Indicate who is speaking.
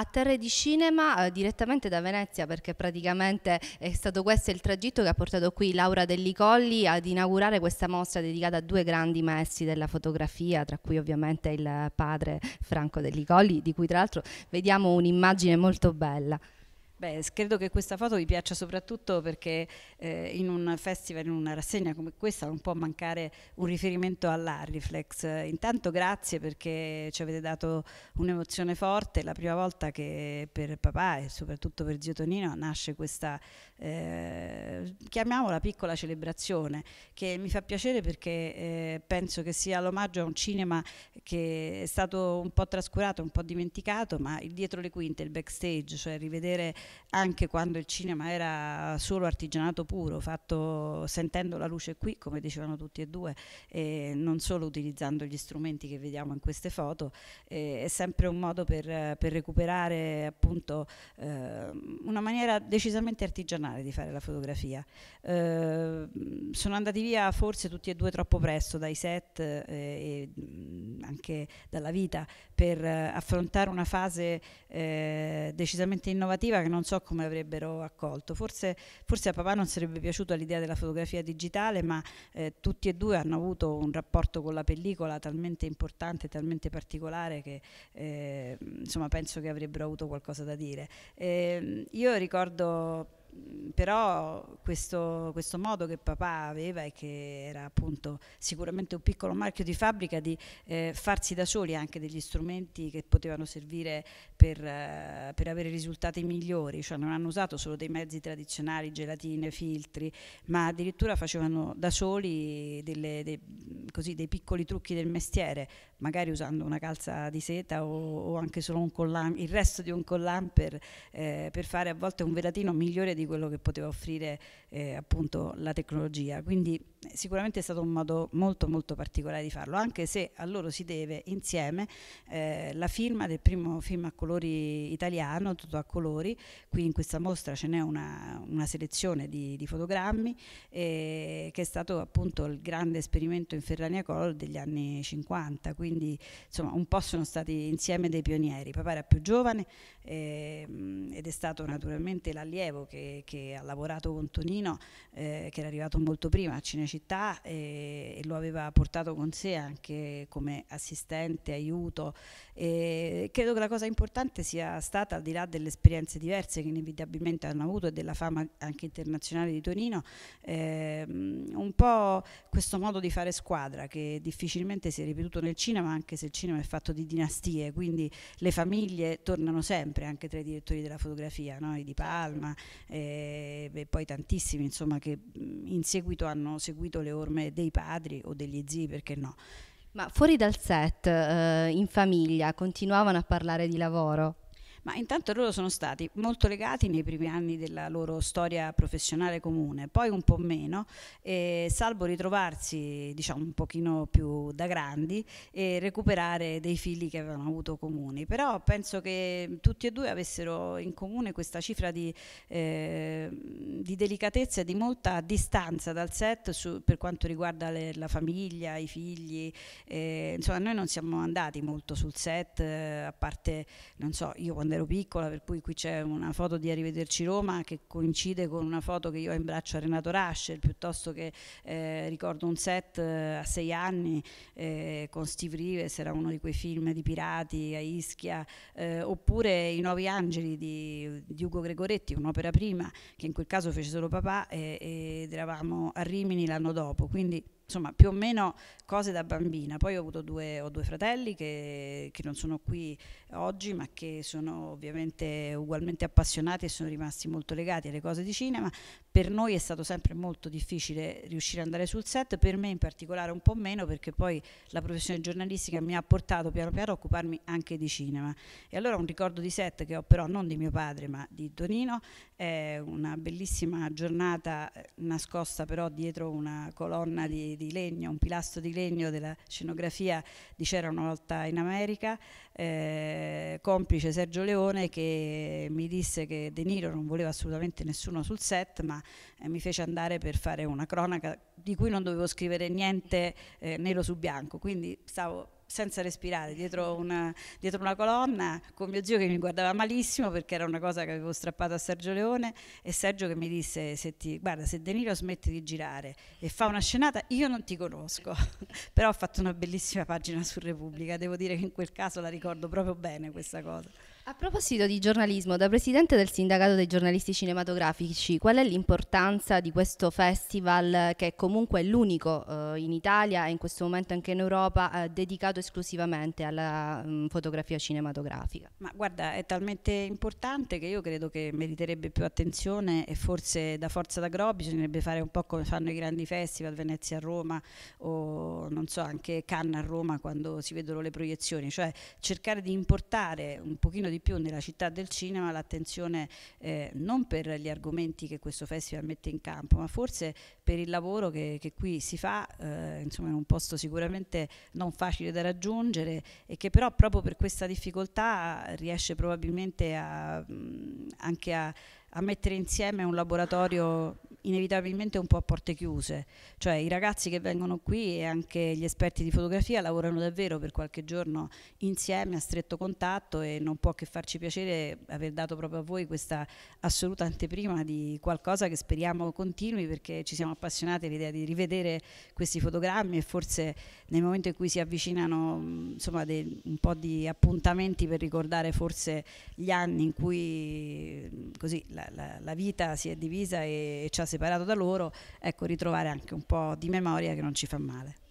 Speaker 1: a Terre di Cinema eh, direttamente da Venezia perché praticamente è stato questo il tragitto che ha portato qui Laura Delli Colli ad inaugurare questa mostra dedicata a due grandi maestri della fotografia tra cui ovviamente il padre Franco Delli Colli di cui tra l'altro vediamo un'immagine molto bella.
Speaker 2: Beh, credo che questa foto vi piaccia soprattutto perché eh, in un festival, in una rassegna come questa, non può mancare un riferimento all'Arriflex. Intanto grazie perché ci avete dato un'emozione forte, la prima volta che per papà e soprattutto per zio Tonino nasce questa, eh, chiamiamola piccola celebrazione, che mi fa piacere perché eh, penso che sia l'omaggio a un cinema che è stato un po' trascurato, un po' dimenticato, ma il dietro le quinte, il backstage, cioè rivedere anche quando il cinema era solo artigianato puro, fatto sentendo la luce qui, come dicevano tutti e due, e non solo utilizzando gli strumenti che vediamo in queste foto, eh, è sempre un modo per, per recuperare appunto eh, una maniera decisamente artigianale di fare la fotografia. Eh, sono andati via forse tutti e due troppo presto dai set eh, e anche dalla vita per eh, affrontare una fase eh, decisamente innovativa che non so come avrebbero accolto. Forse, forse a papà non sarebbe piaciuta l'idea della fotografia digitale, ma eh, tutti e due hanno avuto un rapporto con la pellicola talmente importante, talmente particolare che eh, insomma penso che avrebbero avuto qualcosa da dire. Ehm, io ricordo però questo, questo, modo che papà aveva e che era appunto sicuramente un piccolo marchio di fabbrica di eh, farsi da soli anche degli strumenti che potevano servire per, eh, per, avere risultati migliori, cioè non hanno usato solo dei mezzi tradizionali, gelatine, filtri, ma addirittura facevano da soli delle, dei, così, dei, piccoli trucchi del mestiere, magari usando una calza di seta o, o anche solo un collam, il resto di un collan per, eh, per, fare a volte un velatino migliore di di quello che poteva offrire eh, appunto la tecnologia. Quindi eh, sicuramente è stato un modo molto molto particolare di farlo, anche se a loro si deve insieme eh, la firma del primo film a colori italiano, tutto a colori, qui in questa mostra ce n'è una, una selezione di, di fotogrammi eh, che è stato appunto il grande esperimento in Ferrania Color degli anni 50, quindi insomma un po' sono stati insieme dei pionieri, papà era più giovane ehm, ed è stato naturalmente l'allievo che che, ha lavorato con Tonino, eh, che era arrivato molto prima a Cinecittà eh, e lo aveva portato con sé anche come assistente, aiuto. Eh, credo che la cosa importante sia stata, al di là delle esperienze diverse che inevitabilmente hanno avuto e della fama anche internazionale di Tonino, ehm, un po' questo modo di fare squadra che difficilmente si è ripetuto nel cinema, anche se il cinema è fatto di dinastie, quindi le famiglie tornano sempre anche tra i direttori della fotografia, no? i Di Palma, eh, eh, e poi tantissimi insomma, che in seguito hanno seguito le orme dei padri o degli zii, perché no.
Speaker 1: Ma fuori dal set, eh, in famiglia, continuavano a parlare di lavoro?
Speaker 2: Ma intanto loro sono stati molto legati nei primi anni della loro storia professionale comune, poi un po' meno, eh, salvo ritrovarsi diciamo un pochino più da grandi e recuperare dei figli che avevano avuto comuni. Però penso che tutti e due avessero in comune questa cifra di, eh, di delicatezza e di molta distanza dal set su, per quanto riguarda le, la famiglia, i figli. Eh, insomma, noi non siamo andati molto sul set, eh, a parte, non so, io quando ero ero piccola, per cui qui c'è una foto di Arrivederci Roma che coincide con una foto che io ho in braccio a Renato Raschel, piuttosto che eh, ricordo un set eh, a sei anni eh, con Steve Rives, era uno di quei film di pirati a Ischia, eh, oppure I Nuovi Angeli di, di Ugo Gregoretti, un'opera prima che in quel caso fece solo papà ed eravamo a Rimini l'anno dopo. Quindi insomma più o meno cose da bambina. Poi ho avuto due, ho due fratelli che, che, non sono qui oggi ma che sono ovviamente ugualmente appassionati e sono rimasti molto legati alle cose di cinema, per noi è stato sempre molto difficile riuscire ad andare sul set, per me in particolare un po' meno perché poi la professione giornalistica mi ha portato piano piano a occuparmi anche di cinema. E allora un ricordo di set che ho però non di mio padre ma di Donino, è una bellissima giornata eh, nascosta però dietro una colonna di, di legno, un pilastro di legno della scenografia di C'era una volta in America, eh, complice Sergio Leone che mi disse che De Niro non voleva assolutamente nessuno sul set ma eh, mi fece andare per fare una cronaca di cui non dovevo scrivere niente eh, nero su bianco, quindi stavo senza respirare, dietro una, dietro una, colonna, con mio zio che mi guardava malissimo perché era una cosa che avevo strappato a Sergio Leone e Sergio che mi disse, se ti, guarda, se De Niro smette di girare e fa una scenata, io non ti conosco, però ho fatto una bellissima pagina su Repubblica, devo dire che in quel caso la ricordo proprio bene questa cosa.
Speaker 1: A proposito di giornalismo, da presidente del sindacato dei giornalisti cinematografici, qual è l'importanza di questo festival che comunque è l'unico eh, in Italia e in questo momento anche in Europa eh, dedicato esclusivamente alla mh, mm, fotografia cinematografica?
Speaker 2: Ma guarda, è talmente importante che io credo che meriterebbe più attenzione e forse da forza d'agro bisognerebbe fare un po' come fanno i grandi festival, Venezia a Roma o non so, anche Cannes a Roma quando si vedono le proiezioni, cioè cercare di importare un pochino sempre di più nella città del cinema l'attenzione eh, non per gli argomenti che questo festival mette in campo, ma forse per il lavoro che, che qui si fa, eh, insomma in un posto sicuramente non facile da raggiungere e che però proprio per questa difficoltà riesce probabilmente a, anche a, a mettere insieme un laboratorio inevitabilmente un po' a porte chiuse, cioè i ragazzi che vengono qui e anche gli esperti di fotografia lavorano davvero per qualche giorno insieme a stretto contatto e non può che farci piacere aver dato proprio a voi questa assoluta anteprima di qualcosa che speriamo continui perché ci siamo appassionati all'idea di rivedere questi fotogrammi e forse nel momento in cui si avvicinano insomma dei, un po' di appuntamenti per ricordare forse gli anni in cui così la, la, la vita si è divisa e, e ci ha separato da loro, ecco, ritrovare anche un po' di memoria che non ci fa male.